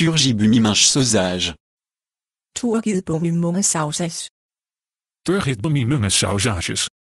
Turgibumimens sausage. Turgibumimens sausages. Turgibumimens sausages.